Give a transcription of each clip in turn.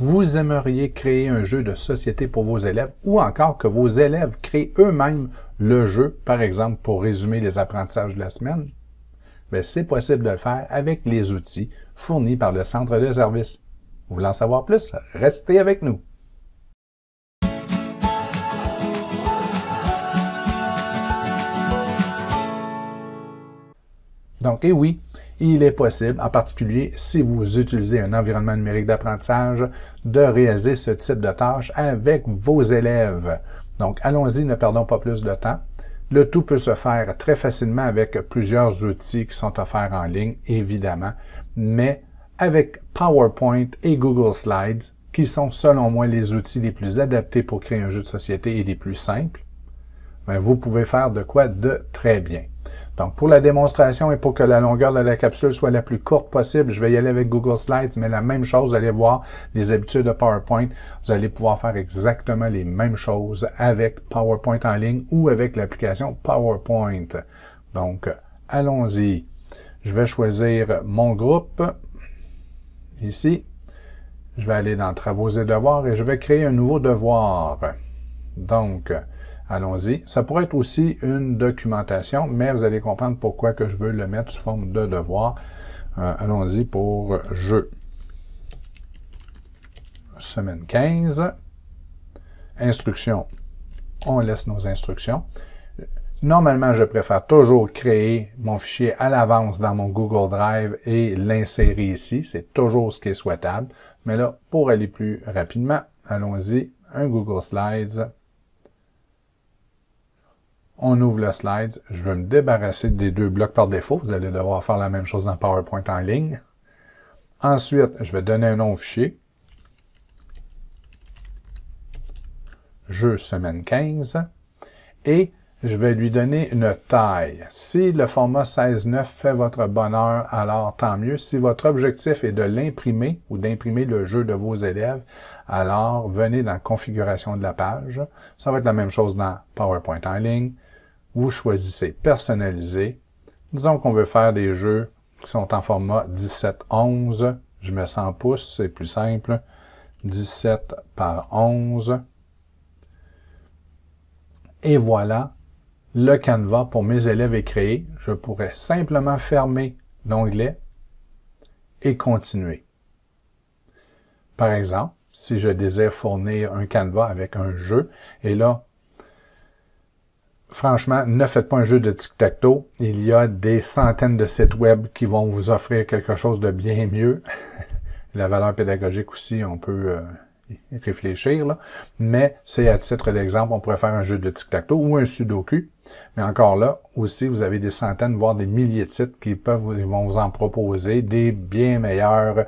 vous aimeriez créer un jeu de société pour vos élèves ou encore que vos élèves créent eux-mêmes le jeu, par exemple pour résumer les apprentissages de la semaine, ben, c'est possible de le faire avec les outils fournis par le centre de service. en savoir plus, restez avec nous. Donc, et eh oui, il est possible, en particulier si vous utilisez un environnement numérique d'apprentissage, de réaliser ce type de tâche avec vos élèves. Donc, allons-y, ne perdons pas plus de temps. Le tout peut se faire très facilement avec plusieurs outils qui sont offerts en ligne, évidemment, mais avec PowerPoint et Google Slides, qui sont selon moi les outils les plus adaptés pour créer un jeu de société et les plus simples, ben, vous pouvez faire de quoi de très bien. Donc, pour la démonstration et pour que la longueur de la capsule soit la plus courte possible, je vais y aller avec Google Slides, mais la même chose, vous allez voir les habitudes de PowerPoint. Vous allez pouvoir faire exactement les mêmes choses avec PowerPoint en ligne ou avec l'application PowerPoint. Donc, allons-y. Je vais choisir mon groupe ici. Je vais aller dans Travaux et devoirs et je vais créer un nouveau devoir. Donc, Allons-y. Ça pourrait être aussi une documentation, mais vous allez comprendre pourquoi que je veux le mettre sous forme de devoir. Euh, allons-y pour jeu. Semaine 15. Instructions. On laisse nos instructions. Normalement, je préfère toujours créer mon fichier à l'avance dans mon Google Drive et l'insérer ici. C'est toujours ce qui est souhaitable. Mais là, pour aller plus rapidement, allons-y, un Google Slides on ouvre le slide, je vais me débarrasser des deux blocs par défaut. Vous allez devoir faire la même chose dans PowerPoint en ligne. Ensuite, je vais donner un nom au fichier. Jeu semaine 15. Et je vais lui donner une taille. Si le format 16.9 fait votre bonheur, alors tant mieux. Si votre objectif est de l'imprimer ou d'imprimer le jeu de vos élèves, alors venez dans Configuration de la page. Ça va être la même chose dans PowerPoint en ligne. Vous choisissez personnaliser. Disons qu'on veut faire des jeux qui sont en format 17-11. Je mets 100 pouces, c'est plus simple. 17 par 11. Et voilà, le canevas pour mes élèves est créé. Je pourrais simplement fermer l'onglet et continuer. Par exemple, si je désire fournir un canevas avec un jeu, et là, franchement, ne faites pas un jeu de tic-tac-toe. Il y a des centaines de sites web qui vont vous offrir quelque chose de bien mieux. La valeur pédagogique aussi, on peut euh, réfléchir. Là. Mais c'est à titre d'exemple, on pourrait faire un jeu de tic-tac-toe ou un sudoku. Mais encore là, aussi, vous avez des centaines, voire des milliers de sites qui peuvent, vont vous en proposer des bien meilleurs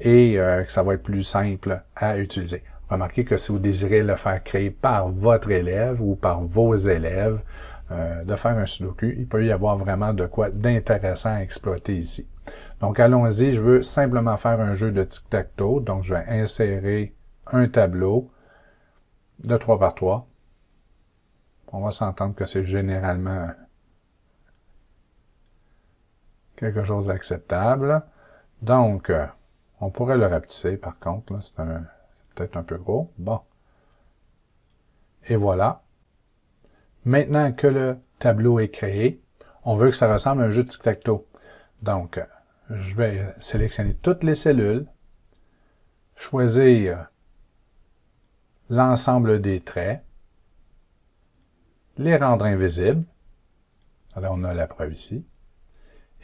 et euh, que ça va être plus simple à utiliser. Remarquez que si vous désirez le faire créer par votre élève ou par vos élèves, euh, de faire un sudoku, il peut y avoir vraiment de quoi d'intéressant à exploiter ici. Donc allons-y, je veux simplement faire un jeu de tic-tac-toe, donc je vais insérer un tableau de 3 par 3. On va s'entendre que c'est généralement quelque chose d'acceptable. Donc, euh, on pourrait le rapetisser par contre, c'est un, être un peu gros. Bon. Et voilà. Maintenant que le tableau est créé, on veut que ça ressemble à un jeu de tic-tac-toe. Donc, euh, je vais sélectionner toutes les cellules, choisir l'ensemble des traits, les rendre invisibles. Alors, on a la preuve ici.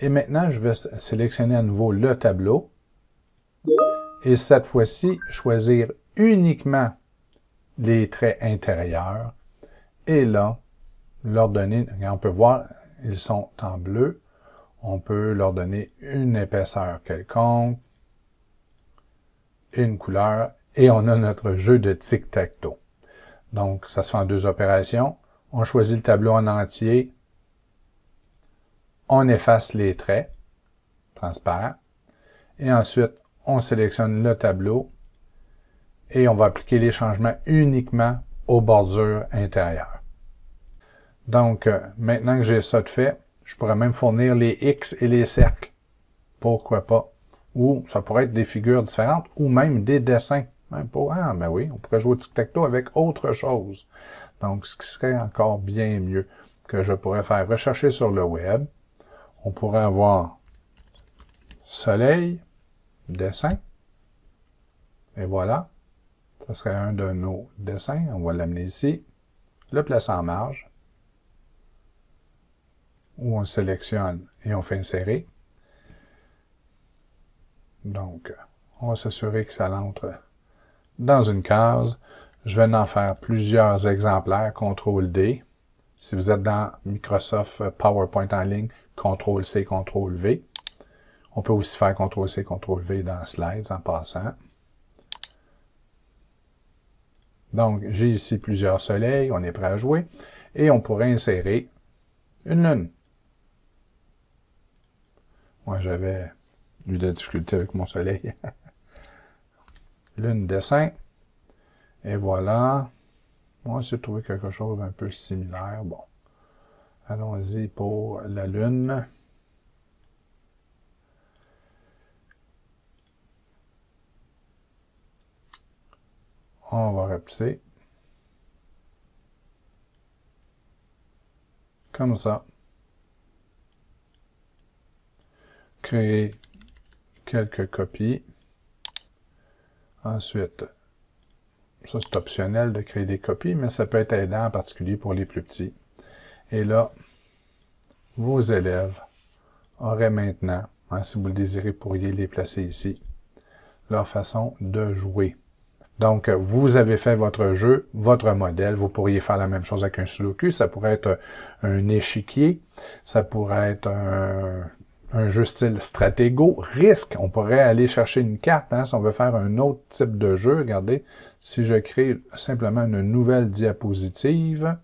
Et maintenant, je vais sélectionner à nouveau le tableau. Et cette fois-ci, choisir uniquement les traits intérieurs. Et là, leur donner, on peut voir, ils sont en bleu. On peut leur donner une épaisseur quelconque, une couleur, et on a notre jeu de tic-tac-toe. Donc, ça se fait en deux opérations. On choisit le tableau en entier. On efface les traits, transparent. Et ensuite, on sélectionne le tableau et on va appliquer les changements uniquement aux bordures intérieures. Donc, euh, maintenant que j'ai ça de fait, je pourrais même fournir les X et les cercles. Pourquoi pas? Ou ça pourrait être des figures différentes ou même des dessins. Même ah, mais ben oui, on pourrait jouer au tic-tac-toe avec autre chose. Donc, ce qui serait encore bien mieux que je pourrais faire rechercher sur le web. On pourrait avoir soleil, dessin, et voilà ce serait un de nos dessins. On va l'amener ici, le placer en marge, où on sélectionne et on fait insérer. Donc, on va s'assurer que ça entre dans une case. Je vais en faire plusieurs exemplaires. CTRL-D. Si vous êtes dans Microsoft PowerPoint en ligne, CTRL-C, CTRL-V. On peut aussi faire CTRL-C, CTRL-V dans Slides en passant. Donc, j'ai ici plusieurs soleils, on est prêt à jouer, et on pourrait insérer une lune. Moi, j'avais eu de difficultés avec mon soleil. lune dessin. Et voilà. Moi, j'ai trouvé quelque chose d'un peu similaire. Bon. Allons-y pour la lune. On va repasser Comme ça. Créer quelques copies. Ensuite, ça c'est optionnel de créer des copies, mais ça peut être aidant en particulier pour les plus petits. Et là, vos élèves auraient maintenant, hein, si vous le désirez, pourriez les placer ici, leur façon de jouer. Donc, vous avez fait votre jeu, votre modèle. Vous pourriez faire la même chose avec un sudoku. Ça pourrait être un échiquier. Ça pourrait être un, jeu style stratégo. Risque. On pourrait aller chercher une carte hein, si on veut faire un autre type de jeu. Regardez, si je crée simplement une nouvelle diapositive,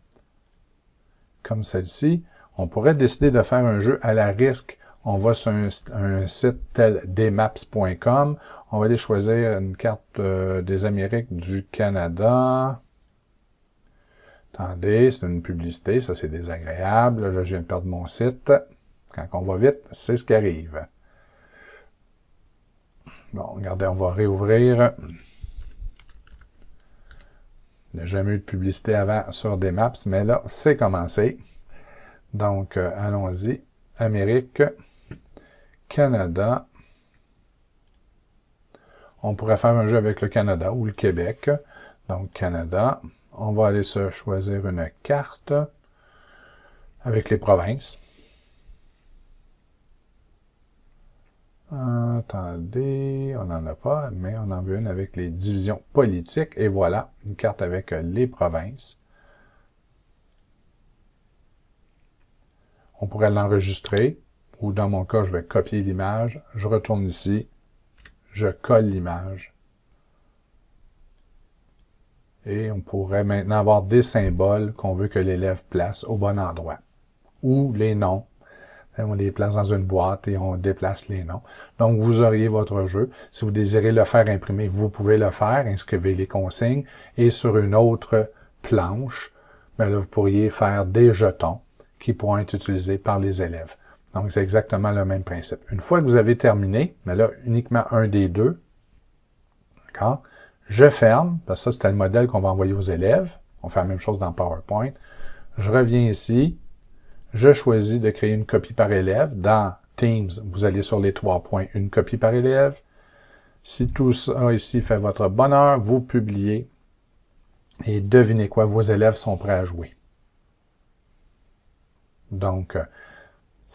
comme celle-ci, on pourrait décider de faire un jeu à la risque on va sur un, site tel dmaps.com, on va aller choisir une carte euh, des Amériques du Canada. Attendez, c'est une publicité, ça c'est désagréable. Là, je viens de perdre mon site. Quand on va vite, c'est ce qui arrive. Bon, regardez, on va réouvrir. Il n'y a jamais eu de publicité avant sur des mais là, c'est commencé. Donc, euh, allons-y. Amérique. Canada. On pourrait faire un jeu avec le Canada ou le Québec. Donc, Canada. On va aller se choisir une carte avec les provinces. Attendez, on n'en a pas, mais on en veut une avec les divisions politiques. Et voilà, une carte avec les provinces. On pourrait l'enregistrer ou dans mon cas, je vais copier l'image. Je retourne ici. Je colle l'image. Et on pourrait maintenant avoir des symboles qu'on veut que l'élève place au bon endroit. Ou les noms. On les place dans une boîte et on déplace les noms. Donc, vous auriez votre jeu. Si vous désirez le faire imprimer, vous pouvez le faire. Inscrivez les consignes. Et sur une autre planche, mais ben vous pourriez faire des jetons qui pourront être utilisés par les élèves. Donc, c'est exactement le même principe. Une fois que vous avez terminé, mais là, uniquement un des deux, d'accord, je ferme, parce que ça, c'était le modèle qu'on va envoyer aux élèves. On fait la même chose dans PowerPoint. Je reviens ici. Je choisis de créer une copie par élève. Dans Teams, vous allez sur les trois points, une copie par élève. Si tout ça ici fait votre bonheur, vous publiez. Et devinez quoi, vos élèves sont prêts à jouer. Donc, euh,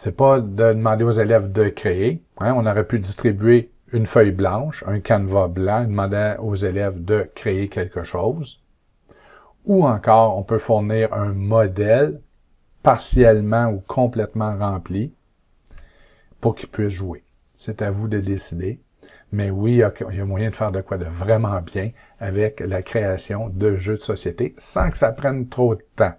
c'est pas de demander aux élèves de créer. Hein. On aurait pu distribuer une feuille blanche, un canevas blanc, demandant aux élèves de créer quelque chose. Ou encore, on peut fournir un modèle partiellement ou complètement rempli pour qu'ils puissent jouer. C'est à vous de décider. Mais oui, il y a moyen de faire de quoi de vraiment bien avec la création de jeux de société sans que ça prenne trop de temps.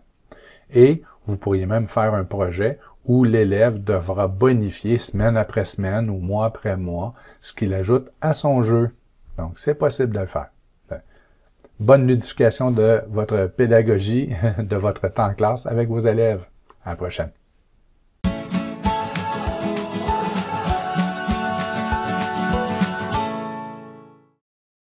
Et vous pourriez même faire un projet où l'élève devra bonifier semaine après semaine ou mois après mois ce qu'il ajoute à son jeu. Donc, c'est possible de le faire. Ben, bonne ludification de votre pédagogie, de votre temps en classe avec vos élèves. À la prochaine.